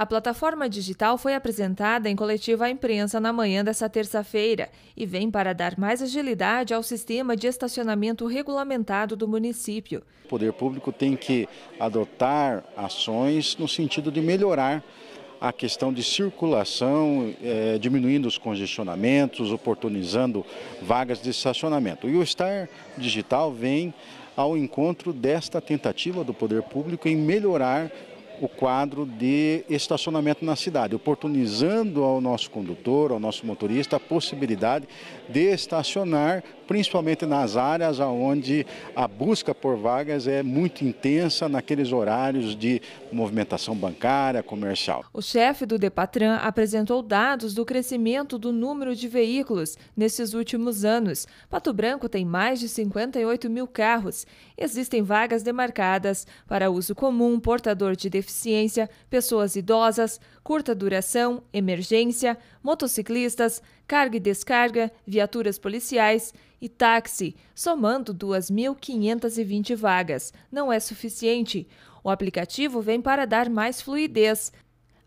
A plataforma digital foi apresentada em coletiva à imprensa na manhã dessa terça-feira e vem para dar mais agilidade ao sistema de estacionamento regulamentado do município. O poder público tem que adotar ações no sentido de melhorar a questão de circulação, eh, diminuindo os congestionamentos, oportunizando vagas de estacionamento. E o Star Digital vem ao encontro desta tentativa do poder público em melhorar o quadro de estacionamento na cidade, oportunizando ao nosso condutor, ao nosso motorista, a possibilidade de estacionar, principalmente nas áreas onde a busca por vagas é muito intensa, naqueles horários de movimentação bancária, comercial. O chefe do Depatran apresentou dados do crescimento do número de veículos nesses últimos anos. Pato Branco tem mais de 58 mil carros. Existem vagas demarcadas para uso comum, portador de deficiência deficiência, pessoas idosas, curta duração, emergência, motociclistas, carga e descarga, viaturas policiais e táxi, somando 2.520 vagas. Não é suficiente. O aplicativo vem para dar mais fluidez.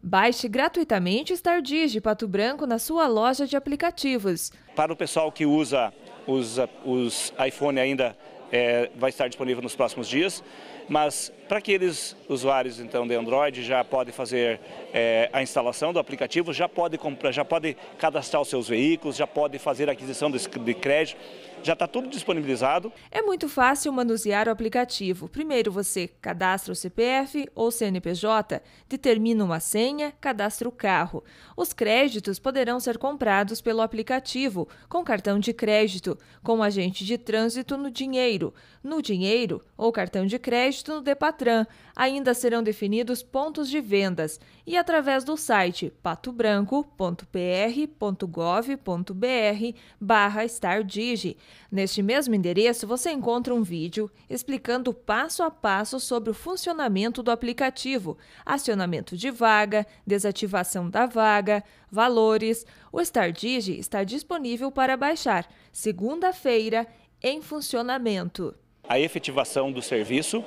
Baixe gratuitamente o Pato Branco na sua loja de aplicativos. Para o pessoal que usa os, os iPhone ainda, é, vai estar disponível nos próximos dias, mas para aqueles usuários então de Android já pode fazer é, a instalação do aplicativo, já pode comprar, já pode cadastrar os seus veículos, já pode fazer aquisição de crédito. Já está tudo disponibilizado. É muito fácil manusear o aplicativo. Primeiro você cadastra o CPF ou CNPJ, determina uma senha, cadastra o carro. Os créditos poderão ser comprados pelo aplicativo, com cartão de crédito, com agente de trânsito no dinheiro, no dinheiro ou cartão de crédito no departamento. Detran. Ainda serão definidos pontos de vendas e através do site patobranco.pr.gov.br barra Stardigi. Neste mesmo endereço você encontra um vídeo explicando passo a passo sobre o funcionamento do aplicativo, acionamento de vaga, desativação da vaga, valores. O Stardigi está disponível para baixar segunda-feira em funcionamento. A efetivação do serviço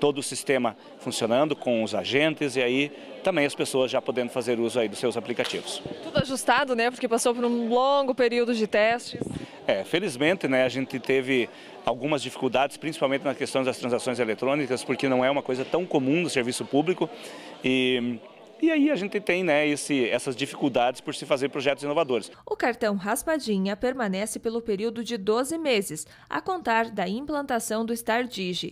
todo o sistema funcionando com os agentes e aí também as pessoas já podendo fazer uso aí dos seus aplicativos. Tudo ajustado, né? Porque passou por um longo período de testes. É, felizmente, né, a gente teve algumas dificuldades, principalmente na questão das transações eletrônicas, porque não é uma coisa tão comum no serviço público e e aí a gente tem né, esse, essas dificuldades por se fazer projetos inovadores. O cartão Raspadinha permanece pelo período de 12 meses, a contar da implantação do StarDigi.